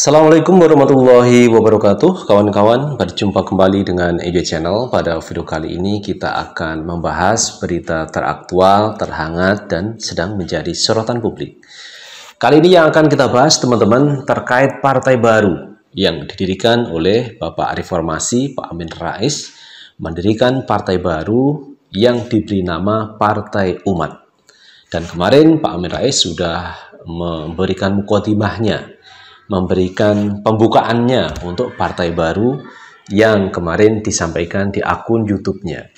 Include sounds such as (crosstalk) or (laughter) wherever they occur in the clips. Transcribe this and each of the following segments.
Assalamualaikum warahmatullahi wabarakatuh Kawan-kawan, berjumpa kembali dengan EJ Channel Pada video kali ini kita akan membahas berita teraktual, terhangat, dan sedang menjadi sorotan publik Kali ini yang akan kita bahas teman-teman terkait partai baru Yang didirikan oleh Bapak Reformasi, Pak Amin Rais Mendirikan partai baru yang diberi nama Partai Umat Dan kemarin Pak Amin Rais sudah memberikan mukotimahnya memberikan pembukaannya untuk partai baru yang kemarin disampaikan di akun YouTube-nya.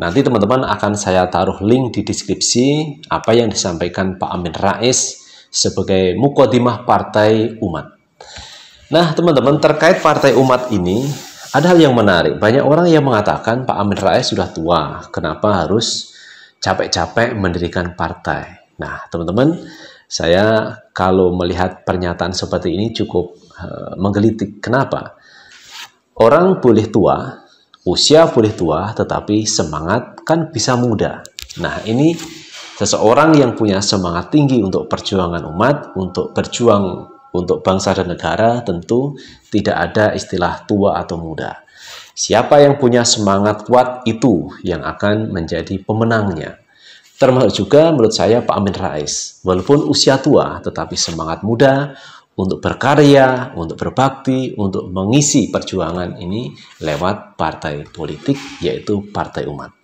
Nanti teman-teman akan saya taruh link di deskripsi apa yang disampaikan Pak Amin Rais sebagai mukodimah Partai Umat. Nah, teman-teman, terkait Partai Umat ini, ada hal yang menarik. Banyak orang yang mengatakan Pak Amin Rais sudah tua, kenapa harus capek-capek mendirikan partai? Nah, teman-teman, saya kalau melihat pernyataan seperti ini cukup uh, menggelitik. Kenapa? Orang boleh tua, usia boleh tua, tetapi semangat kan bisa muda. Nah, ini seseorang yang punya semangat tinggi untuk perjuangan umat, untuk berjuang untuk bangsa dan negara, tentu tidak ada istilah tua atau muda. Siapa yang punya semangat kuat itu yang akan menjadi pemenangnya. Termasuk juga menurut saya Pak Amin Rais, walaupun usia tua tetapi semangat muda untuk berkarya, untuk berbakti, untuk mengisi perjuangan ini lewat partai politik yaitu Partai Umat.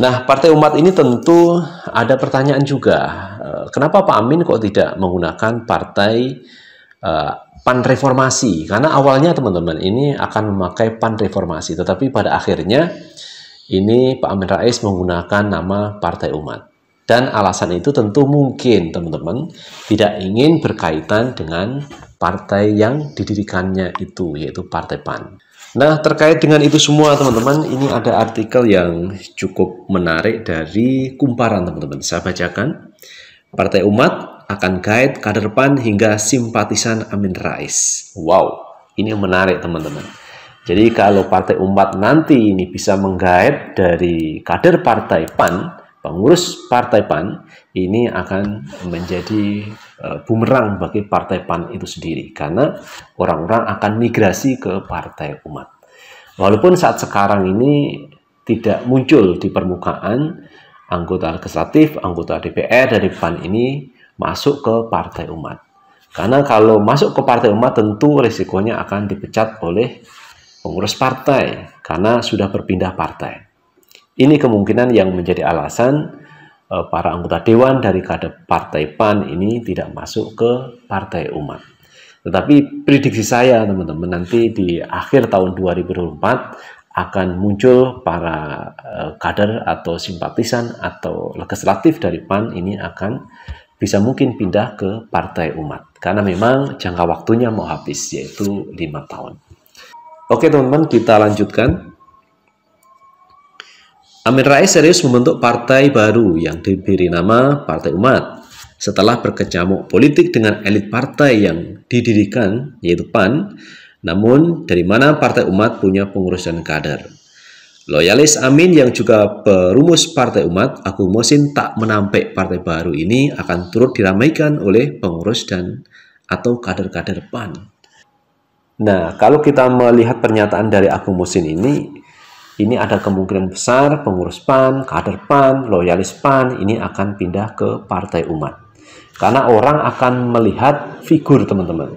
Nah, Partai Umat ini tentu ada pertanyaan juga. Eh, kenapa Pak Amin kok tidak menggunakan partai uh, pan reformasi? Karena awalnya teman-teman ini akan memakai pan reformasi, tetapi pada akhirnya ini Pak Amin Rais menggunakan nama Partai Umat. Dan alasan itu tentu mungkin teman-teman tidak ingin berkaitan dengan partai yang didirikannya itu, yaitu Partai PAN. Nah, terkait dengan itu semua, teman-teman, ini ada artikel yang cukup menarik dari kumparan, teman-teman. Saya bacakan. Partai Umat akan guide kader PAN hingga simpatisan Amin Rais. Wow, ini menarik, teman-teman. Jadi kalau Partai Umat nanti ini bisa menggait dari kader Partai PAN, pengurus Partai PAN, ini akan menjadi eh, bumerang bagi Partai PAN itu sendiri. Karena orang-orang akan migrasi ke Partai Umat. Walaupun saat sekarang ini tidak muncul di permukaan, anggota legislatif, anggota DPR dari PAN ini masuk ke Partai Umat. Karena kalau masuk ke Partai Umat tentu risikonya akan dipecat oleh pengurus partai karena sudah berpindah partai. Ini kemungkinan yang menjadi alasan eh, para anggota dewan dari kader partai PAN ini tidak masuk ke partai umat. Tetapi prediksi saya teman-teman nanti di akhir tahun 2024 akan muncul para eh, kader atau simpatisan atau legislatif dari PAN ini akan bisa mungkin pindah ke partai umat karena memang jangka waktunya mau habis yaitu lima tahun. Oke teman-teman, kita lanjutkan. Amin Rais serius membentuk partai baru yang diberi nama Partai Umat. Setelah berkecamuk politik dengan elit partai yang didirikan, yaitu PAN, namun dari mana Partai Umat punya pengurus dan kader. Loyalis Amin yang juga perumus Partai Umat, Agung Mosin tak menampik partai baru ini akan turut diramaikan oleh pengurus dan atau kader-kader PAN. Nah, kalau kita melihat pernyataan dari Agung Musin ini, ini ada kemungkinan besar pengurus PAN, kader PAN, loyalis PAN ini akan pindah ke Partai Umat. Karena orang akan melihat figur teman-teman.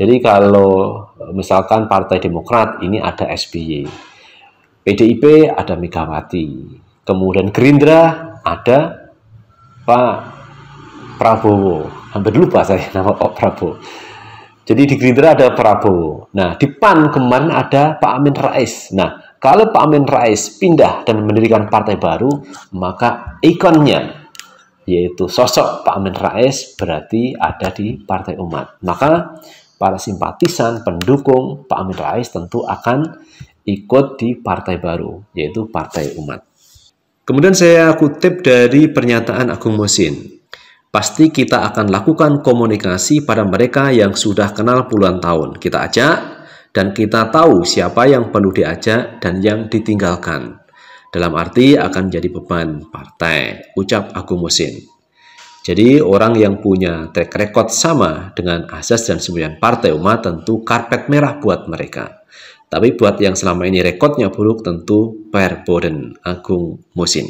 Jadi kalau misalkan Partai Demokrat ini ada SBY, PDIP ada Megawati, kemudian Gerindra ada Pak Prabowo. Hampir lupa saya nama Pak Prabowo. Jadi di Gerindra ada Prabowo. Nah, di PAN kemarin ada Pak Amin Rais. Nah, kalau Pak Amin Rais pindah dan mendirikan partai baru, maka ikonnya yaitu sosok Pak Amin Rais berarti ada di Partai Umat. Maka para simpatisan pendukung Pak Amin Rais tentu akan ikut di partai baru, yaitu Partai Umat. Kemudian saya kutip dari pernyataan Agung Mosin pasti kita akan lakukan komunikasi pada mereka yang sudah kenal puluhan tahun. Kita ajak dan kita tahu siapa yang perlu diajak dan yang ditinggalkan. Dalam arti akan jadi beban partai, ucap Agung Musin. Jadi orang yang punya track record sama dengan asas dan sembilan partai umat tentu karpet merah buat mereka. Tapi buat yang selama ini rekodnya buruk tentu Per Agung Musin.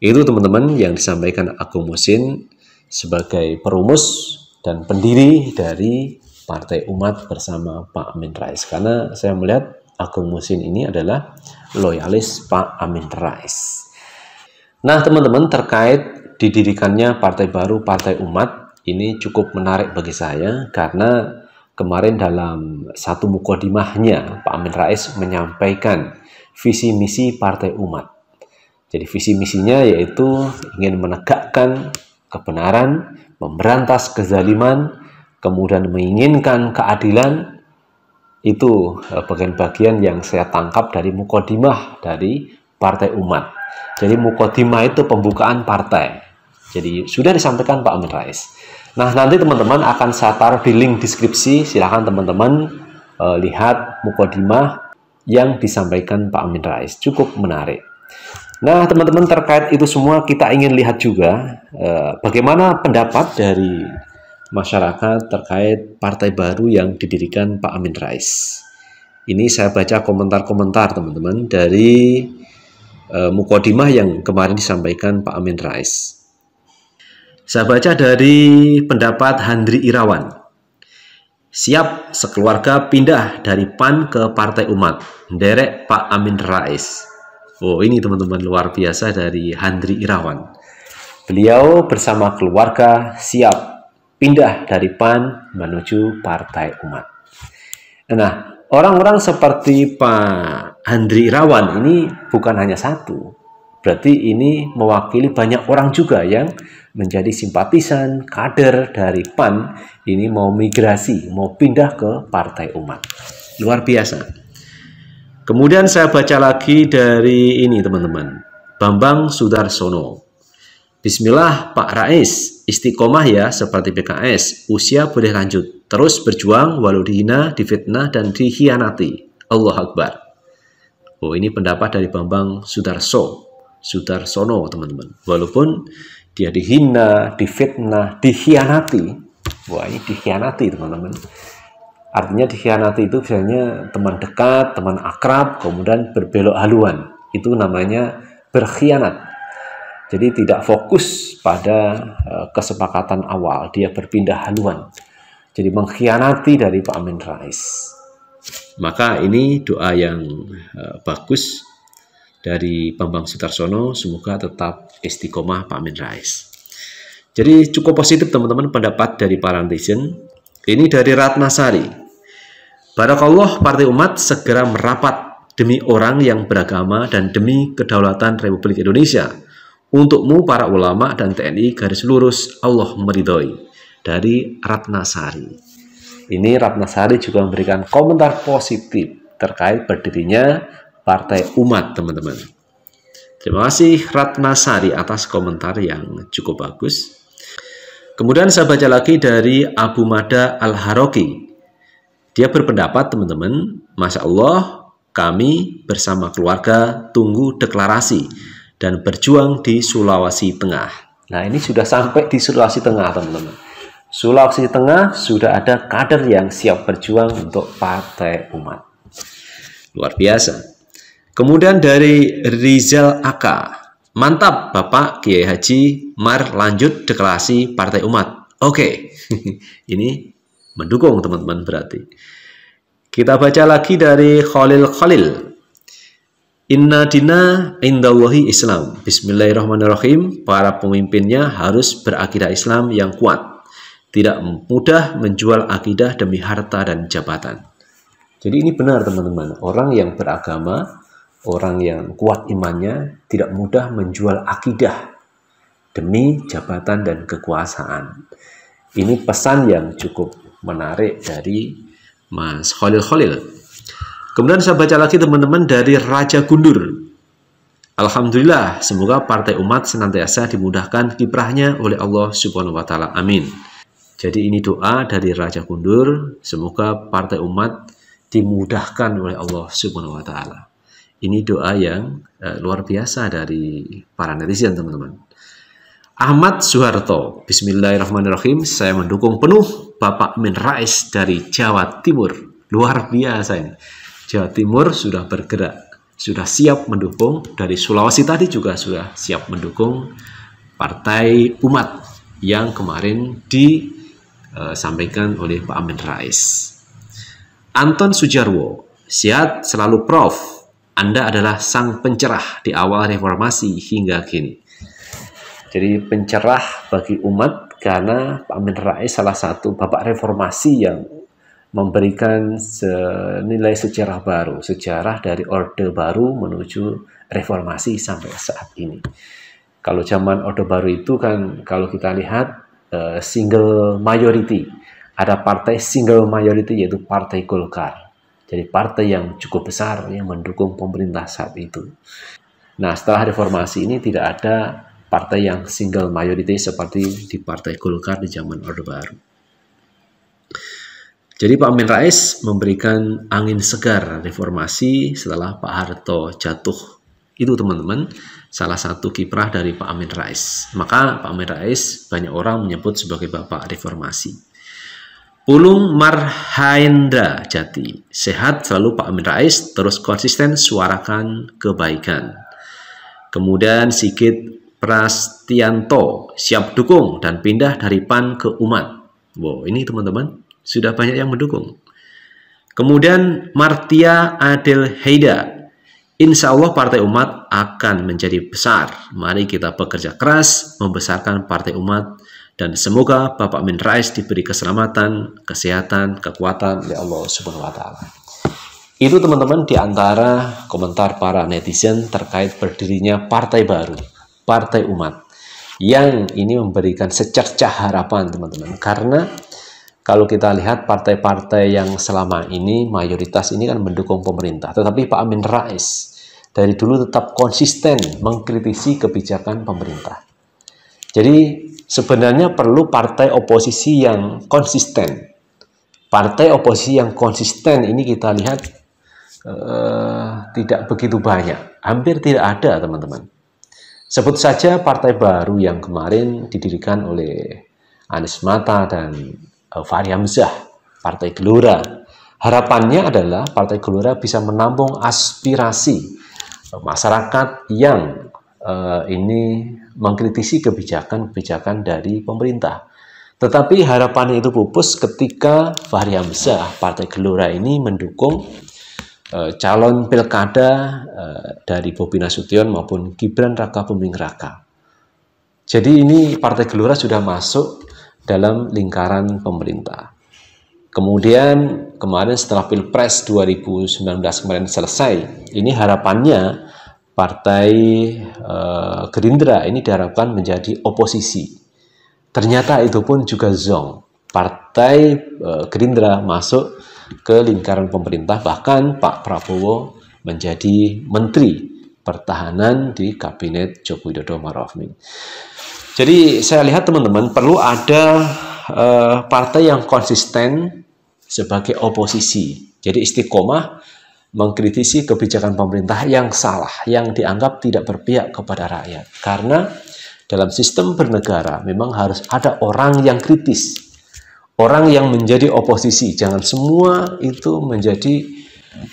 Itu teman-teman yang disampaikan Agung Musin sebagai perumus dan pendiri dari Partai Umat bersama Pak Amin Rais. Karena saya melihat Agung Musin ini adalah loyalis Pak Amin Rais. Nah, teman-teman, terkait didirikannya partai baru Partai Umat ini cukup menarik bagi saya karena kemarin dalam satu mukodimahnya Pak Amin Rais menyampaikan visi misi Partai Umat. Jadi visi misinya yaitu ingin menegakkan kebenaran, memberantas kezaliman, kemudian menginginkan keadilan, itu eh, bagian-bagian yang saya tangkap dari mukodimah dari Partai Umat. Jadi mukodimah itu pembukaan partai. Jadi sudah disampaikan Pak Amin Rais. Nah nanti teman-teman akan saya taruh di link deskripsi, silahkan teman-teman eh, lihat mukodimah yang disampaikan Pak Amin Rais. Cukup menarik. Nah, teman-teman terkait itu semua kita ingin lihat juga eh, bagaimana pendapat dari masyarakat terkait partai baru yang didirikan Pak Amin Rais. Ini saya baca komentar-komentar teman-teman dari eh, Mukodimah yang kemarin disampaikan Pak Amin Rais. Saya baca dari pendapat Handri Irawan. Siap sekeluarga pindah dari PAN ke Partai Umat. Derek Pak Amin Rais Oh, ini teman-teman luar biasa dari Handri Irawan. Beliau bersama keluarga siap pindah dari PAN menuju Partai Umat. Nah, orang-orang seperti Pak Handri Irawan ini bukan hanya satu. Berarti ini mewakili banyak orang juga yang menjadi simpatisan, kader dari PAN ini mau migrasi, mau pindah ke Partai Umat. Luar biasa. Kemudian saya baca lagi dari ini teman-teman. Bambang Sudarsono. Bismillah Pak Rais, istiqomah ya seperti PKS, usia boleh lanjut. Terus berjuang walau dihina, difitnah, dan dihianati. Allah Akbar. Oh ini pendapat dari Bambang Sudarso. Sudarsono teman-teman. Walaupun dia dihina, difitnah, dihianati. Wah ini dikhianati teman-teman Artinya dikhianati itu biasanya teman dekat, teman akrab, kemudian berbelok haluan. Itu namanya berkhianat. Jadi tidak fokus pada e, kesepakatan awal, dia berpindah haluan. Jadi mengkhianati dari Pak Amin Rais. Maka ini doa yang e, bagus dari Bambang Sutarsono, semoga tetap istiqomah Pak Amin Rais. Jadi cukup positif teman-teman pendapat dari para netizen. Ini dari Ratnasari. Barakallah Partai Umat segera merapat demi orang yang beragama dan demi kedaulatan Republik Indonesia. Untukmu para ulama dan TNI garis lurus Allah meridhoi dari Ratnasari. Ini Ratnasari juga memberikan komentar positif terkait berdirinya Partai Umat, teman-teman. Terima kasih Ratnasari atas komentar yang cukup bagus. Kemudian saya baca lagi dari Abu Mada Al-Haroki dia berpendapat, teman-teman, Masya Allah, kami bersama keluarga tunggu deklarasi dan berjuang di Sulawesi Tengah. Nah, ini sudah sampai di Sulawesi Tengah, teman-teman. Sulawesi Tengah sudah ada kader yang siap berjuang untuk partai umat. Luar biasa. Kemudian dari Rizal Aka, mantap Bapak Kiai Haji, mar lanjut deklarasi partai umat. Oke, (laughs) ini mendukung teman-teman berarti. Kita baca lagi dari Khalil Khalil. Inna dina Indawahi Islam. Bismillahirrahmanirrahim. Para pemimpinnya harus berakidah Islam yang kuat. Tidak mudah menjual akidah demi harta dan jabatan. Jadi ini benar teman-teman. Orang yang beragama, orang yang kuat imannya, tidak mudah menjual akidah demi jabatan dan kekuasaan. Ini pesan yang cukup menarik dari Mas Khalil Khalil. Kemudian saya baca lagi teman-teman dari Raja Gundur. Alhamdulillah, semoga partai umat senantiasa dimudahkan kiprahnya oleh Allah Subhanahu wa taala. Amin. Jadi ini doa dari Raja Gundur, semoga partai umat dimudahkan oleh Allah Subhanahu wa taala. Ini doa yang uh, luar biasa dari para netizen, teman-teman. Ahmad Suharto, Bismillahirrahmanirrahim. Saya mendukung penuh Bapak Min Rais dari Jawa Timur. Luar biasa ini. Jawa Timur sudah bergerak, sudah siap mendukung. Dari Sulawesi tadi juga sudah siap mendukung Partai Umat yang kemarin disampaikan e, oleh Pak Amin Rais. Anton Sujarwo, sehat selalu Prof. Anda adalah sang pencerah di awal reformasi hingga kini. Jadi pencerah bagi umat karena Pak Amin Rais salah satu bapak reformasi yang memberikan nilai sejarah baru, sejarah dari Orde Baru menuju reformasi sampai saat ini. Kalau zaman Orde Baru itu kan kalau kita lihat eh, single majority, ada partai single majority yaitu Partai Golkar. Jadi partai yang cukup besar yang mendukung pemerintah saat itu. Nah, setelah reformasi ini tidak ada partai yang single majority seperti di Partai Golkar di zaman Orde Baru. Jadi Pak Amin Rais memberikan angin segar reformasi setelah Pak Harto jatuh. Itu teman-teman salah satu kiprah dari Pak Amin Rais. Maka Pak Amin Rais banyak orang menyebut sebagai Bapak Reformasi. Pulung Marhaendra Jati, sehat selalu Pak Amin Rais, terus konsisten suarakan kebaikan. Kemudian Sigit Prastianto siap dukung dan pindah dari PAN ke umat. Wow, ini teman-teman sudah banyak yang mendukung. Kemudian Martia Adel Heida, insya Allah Partai Umat akan menjadi besar. Mari kita bekerja keras membesarkan Partai Umat dan semoga Bapak Min Rais diberi keselamatan, kesehatan, kekuatan oleh Allah Subhanahu Wa Taala. Itu teman-teman diantara komentar para netizen terkait berdirinya partai baru partai umat yang ini memberikan secercah harapan teman-teman karena kalau kita lihat partai-partai yang selama ini mayoritas ini kan mendukung pemerintah tetapi Pak Amin Rais dari dulu tetap konsisten mengkritisi kebijakan pemerintah jadi sebenarnya perlu partai oposisi yang konsisten partai oposisi yang konsisten ini kita lihat uh, tidak begitu banyak hampir tidak ada teman-teman Sebut saja partai baru yang kemarin didirikan oleh Anies Mata dan eh, Fahri Hamzah, Partai Gelora. Harapannya adalah Partai Gelora bisa menampung aspirasi eh, masyarakat yang uh, ini mengkritisi kebijakan-kebijakan dari pemerintah. Tetapi harapannya itu pupus ketika Fahri Hamzah, Partai Gelora ini mendukung Eh, calon pilkada eh, dari Bobi Nasution maupun Gibran Raka Buming Raka. Jadi ini Partai Gelora sudah masuk dalam lingkaran pemerintah. Kemudian kemarin setelah Pilpres 2019 kemarin selesai, ini harapannya Partai eh, Gerindra ini diharapkan menjadi oposisi. Ternyata itu pun juga zong. Partai eh, Gerindra masuk ke lingkaran pemerintah, bahkan Pak Prabowo menjadi menteri pertahanan di kabinet Joko Widodo Maruf Amin. Jadi saya lihat teman-teman perlu ada uh, partai yang konsisten sebagai oposisi. Jadi istiqomah mengkritisi kebijakan pemerintah yang salah, yang dianggap tidak berpihak kepada rakyat. Karena dalam sistem bernegara memang harus ada orang yang kritis orang yang menjadi oposisi. Jangan semua itu menjadi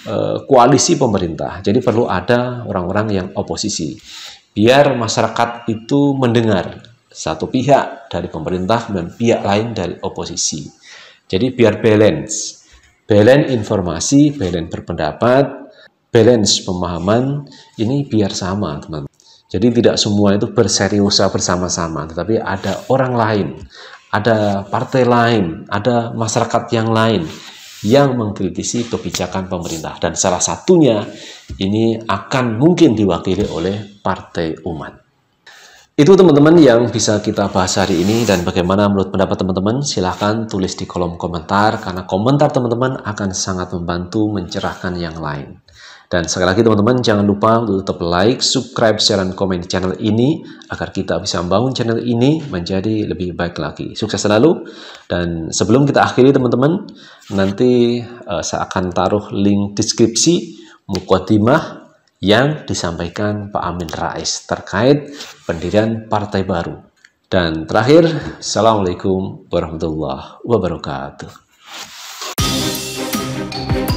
eh, koalisi pemerintah. Jadi perlu ada orang-orang yang oposisi. Biar masyarakat itu mendengar satu pihak dari pemerintah dan pihak lain dari oposisi. Jadi biar balance. Balance informasi, balance berpendapat, balance pemahaman ini biar sama, teman. Jadi tidak semua itu berseriusa bersama-sama, tetapi ada orang lain, ada partai lain, ada masyarakat yang lain yang mengkritisi kebijakan pemerintah dan salah satunya ini akan mungkin diwakili oleh partai umat. Itu teman-teman yang bisa kita bahas hari ini dan bagaimana menurut pendapat teman-teman silahkan tulis di kolom komentar karena komentar teman-teman akan sangat membantu mencerahkan yang lain. Dan sekali lagi teman-teman jangan lupa untuk tetap like, subscribe, share, dan komen di channel ini agar kita bisa membangun channel ini menjadi lebih baik lagi. Sukses selalu. Dan sebelum kita akhiri teman-teman, nanti uh, saya akan taruh link deskripsi Mukotimah yang disampaikan Pak Amin Rais terkait pendirian partai baru. Dan terakhir, Assalamualaikum warahmatullahi wabarakatuh.